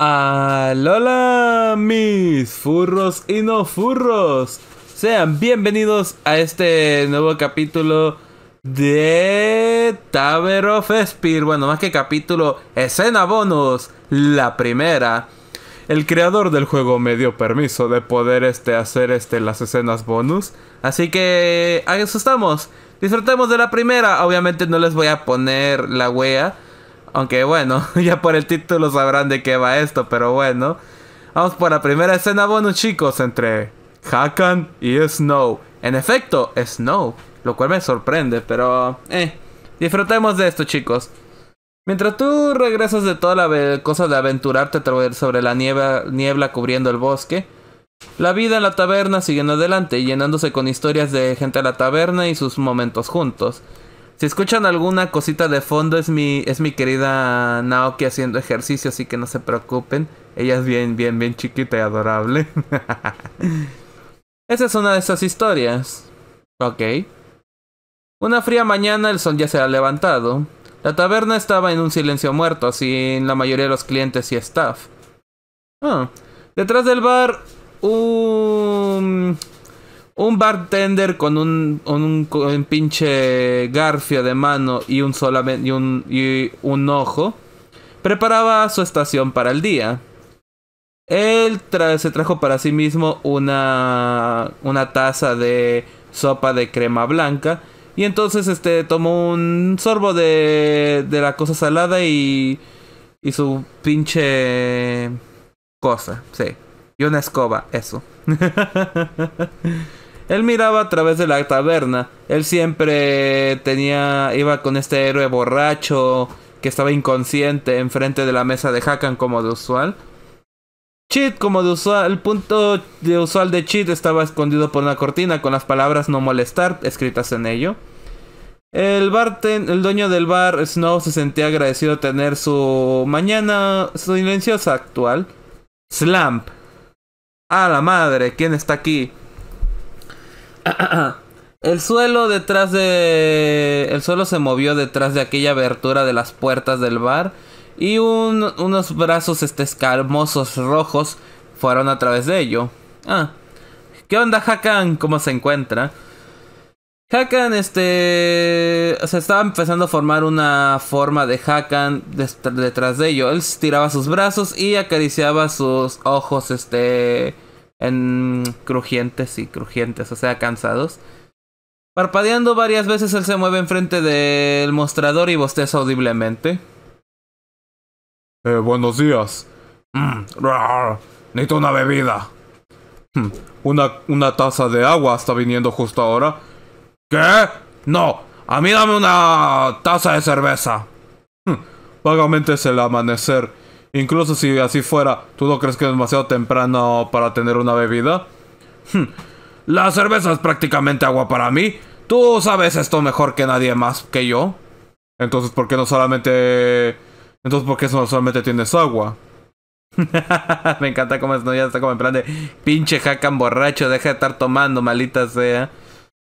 Alola mis furros y no furros. Sean bienvenidos a este nuevo capítulo de Taver of Spear. Bueno, más que capítulo, escena bonus, la primera. El creador del juego me dio permiso de poder este, hacer este, las escenas bonus. Así que ahí estamos. Disfrutemos de la primera. Obviamente no les voy a poner la wea aunque bueno, ya por el título sabrán de qué va esto, pero bueno. Vamos por la primera escena bonus, chicos, entre Hakan y Snow. En efecto, Snow, lo cual me sorprende, pero eh, disfrutemos de esto, chicos. Mientras tú regresas de toda la cosa de aventurarte sobre la niebla, niebla cubriendo el bosque, la vida en la taberna en adelante, llenándose con historias de gente a la taberna y sus momentos juntos. Si escuchan alguna cosita de fondo, es mi, es mi querida Naoki haciendo ejercicio, así que no se preocupen. Ella es bien, bien, bien chiquita y adorable. Esa es una de esas historias. Ok. Una fría mañana el sol ya se ha levantado. La taberna estaba en un silencio muerto, sin la mayoría de los clientes y staff. Ah, detrás del bar, un... Un bartender con un, un, pinche garfio de mano y un, solamente, un, ojo preparaba su estación para el día. Él se trajo para sí mismo una, una taza de sopa de crema blanca. Y entonces este tomó un sorbo de, de la cosa salada y, y su pinche cosa, sí. Y una escoba, eso. Él miraba a través de la taberna. Él siempre tenía. iba con este héroe borracho. que estaba inconsciente enfrente de la mesa de Hakan como de usual. Cheat, como de usual, el punto de usual de Cheat estaba escondido por una cortina con las palabras no molestar escritas en ello. El bar, el dueño del bar Snow se sentía agradecido de tener su mañana silenciosa actual. Slamp. A la madre, ¿quién está aquí? El suelo detrás de. El suelo se movió detrás de aquella abertura de las puertas del bar. Y unos brazos este, rojos fueron a través de ello. Ah. ¿Qué onda, Hakan? ¿Cómo se encuentra? Hakan, este. Se estaba empezando a formar una forma de Hakan detrás de ello. Él tiraba sus brazos y acariciaba sus ojos, este en crujientes y crujientes, o sea, cansados. Parpadeando varias veces, él se mueve enfrente del mostrador y bosteza audiblemente. Eh, buenos días. Mm, necesito una bebida. Mm, una, una taza de agua está viniendo justo ahora. ¿Qué? No, a mí dame una taza de cerveza. Mm, vagamente es el amanecer Incluso si así fuera, ¿tú no crees que es demasiado temprano para tener una bebida? Hmm. La cerveza es prácticamente agua para mí. Tú sabes esto mejor que nadie más que yo. Entonces, ¿por qué no solamente... Entonces, ¿por qué no solamente tienes agua? Me encanta cómo Snow ya está como en plan de... Pinche jacan borracho, deja de estar tomando, malita sea.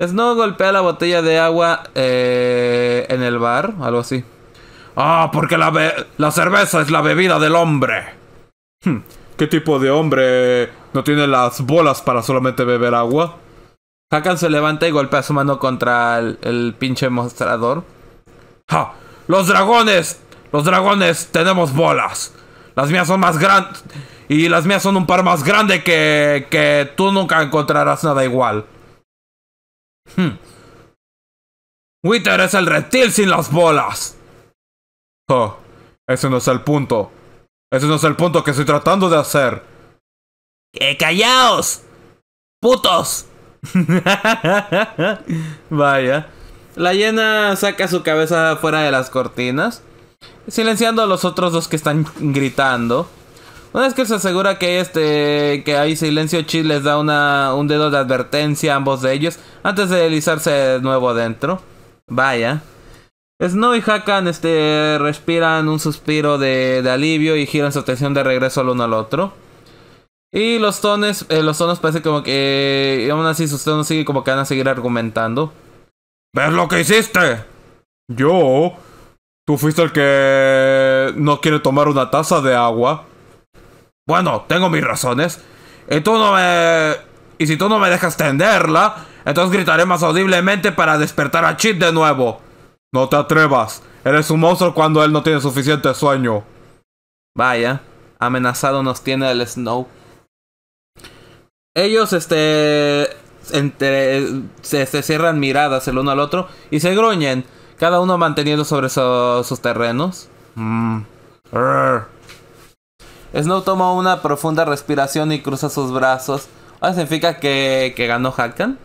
Es no golpea la botella de agua eh, en el bar, algo así. Ah, porque la, la cerveza es la bebida del hombre. Hmm, ¿Qué tipo de hombre no tiene las bolas para solamente beber agua? Hakan se levanta y golpea su mano contra el, pinche mostrador. ¡Ja! ¡Los dragones! ¡Los dragones tenemos bolas! Las mías son más grandes. Y las mías son un par más grande que, que tú nunca encontrarás nada igual. Hmm. Wither es el reptil sin las bolas. Oh, ese no es el punto. Ese no es el punto que estoy tratando de hacer. ¡Eh, callaos! ¡Putos! Vaya. La llena saca su cabeza fuera de las cortinas, silenciando a los otros dos que están gritando. Una vez que se asegura que este que hay silencio, chill les da una, un dedo de advertencia a ambos de ellos antes de deslizarse de nuevo adentro. Vaya. Snow y Hakan este, respiran un suspiro de, alivio y giran su atención de regreso al uno al otro. Y los tones, eh, los tonos parece como que. Eh, aún así, sus tonos siguen como que van a seguir argumentando. ¿Ves lo que hiciste? Yo. Tú fuiste el que. No quiere tomar una taza de agua. Bueno, tengo mis razones. Y tú no me. Y si tú no me dejas tenderla, entonces gritaré más audiblemente para despertar a Chip de nuevo. No te atrevas. Eres un monstruo cuando él no tiene suficiente sueño. Vaya, amenazado nos tiene el Snow. Ellos, este, se, cierran miradas el uno al otro y se gruñen, cada uno manteniendo sobre sus terrenos. Mm. Snow toma una profunda respiración y cruza sus brazos. ¿Eso significa que, que ganó Hakan?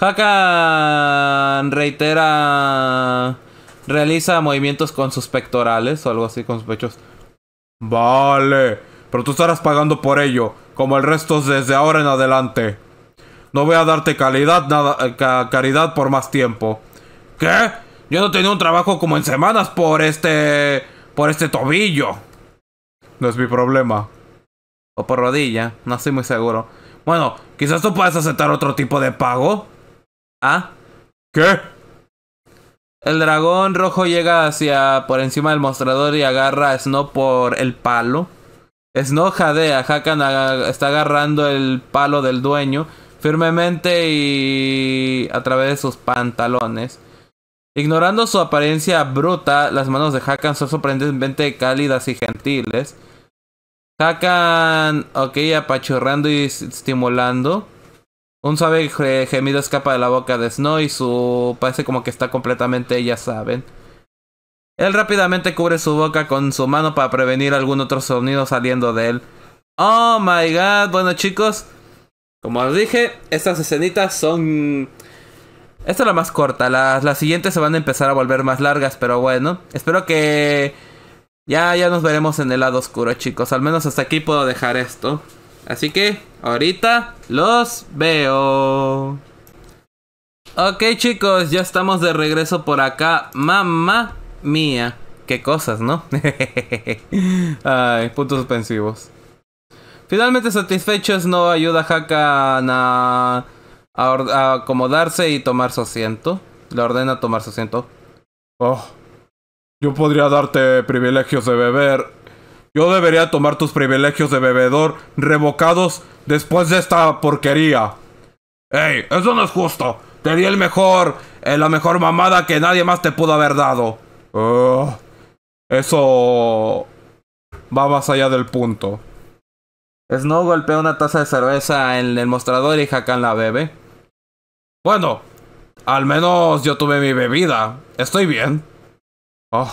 Hakan reitera. Realiza movimientos con sus pectorales o algo así, con sus pechos. Vale, pero tú estarás pagando por ello, como el resto desde ahora en adelante. No voy a darte calidad, nada, eh, caridad por más tiempo. ¿Qué? Yo no tenía un trabajo como en semanas por este. por este tobillo. No es mi problema. O por rodilla, no estoy muy seguro. Bueno, quizás tú puedas aceptar otro tipo de pago. ¿Ah? ¿Qué? El dragón rojo llega hacia por encima del mostrador y agarra a Snow por el palo. Snow jadea, Hakan está agarrando el palo del dueño firmemente y a través de sus pantalones. Ignorando su apariencia bruta, las manos de Hakan son sorprendentemente cálidas y gentiles. Sacan. ok, apachurrando y estimulando. Un suave gemido escapa de la boca de Snow y su... parece como que está completamente, ya saben. Él rápidamente cubre su boca con su mano para prevenir algún otro sonido saliendo de él. Oh my god, bueno chicos, como os dije, estas escenitas son... Esta es la más corta, las, las siguientes se van a empezar a volver más largas, pero bueno, espero que ya, ya nos veremos en el lado oscuro, chicos. Al menos hasta aquí puedo dejar esto. Así que, ahorita los veo. Ok, chicos, ya estamos de regreso por acá. Mamá mía. Qué cosas, ¿no? Ay, puntos suspensivos. Finalmente satisfechos, no ayuda a Hakan a, acomodarse y tomar su asiento. Le ordena tomar su asiento. Oh. Yo podría darte privilegios de beber. Yo debería tomar tus privilegios de bebedor revocados después de esta porquería. ¡Ey! Eso no es justo. Te di el mejor, eh, la mejor mamada que nadie más te pudo haber dado. eso va más allá del punto. Snow golpea una taza de cerveza en el mostrador y Hakan la bebe. Bueno, al menos yo tuve mi bebida. Estoy bien. Ah,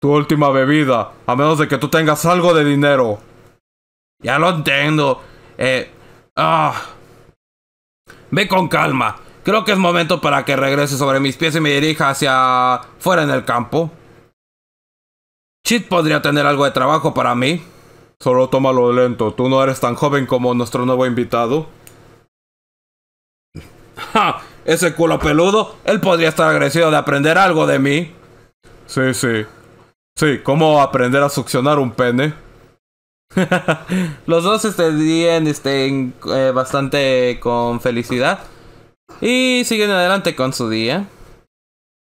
tu última bebida, a menos de que tú tengas algo de dinero. Ya lo entiendo. Eh, ah. Ve con calma. Creo que es momento para que regrese sobre mis pies y me dirija hacia fuera en el campo. Chit podría tener algo de trabajo para mí. Solo tómalo lento. Tú no eres tan joven como nuestro nuevo invitado. ¡Ja! Ese culo peludo. Él podría estar agradecido de aprender algo de mí. Sí, sí. Sí, cómo aprender a succionar un pene. Los dos estén este, estén eh, bastante con felicidad. Y siguen adelante con su día.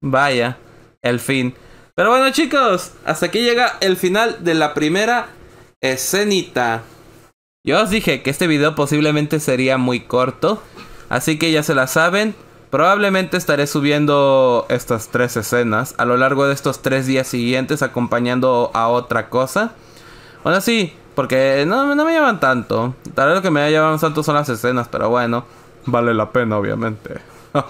Vaya, el fin. Pero bueno chicos, hasta aquí llega el final de la primera escenita. Yo os dije que este video posiblemente sería muy corto. Así que ya se la saben. Probablemente estaré subiendo estas tres escenas a lo largo de estos tres días siguientes acompañando a otra cosa. Bueno, sí, porque no, no me llevan tanto. Tal vez lo que me llaman tanto son las escenas, pero bueno, vale la pena obviamente.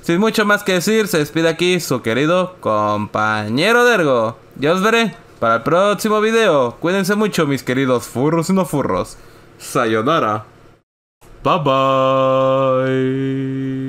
Sin mucho más que decir, se despide aquí su querido compañero Dergo. Yo os veré para el próximo video. Cuídense mucho, mis queridos furros y no furros. Sayonara. Bye bye.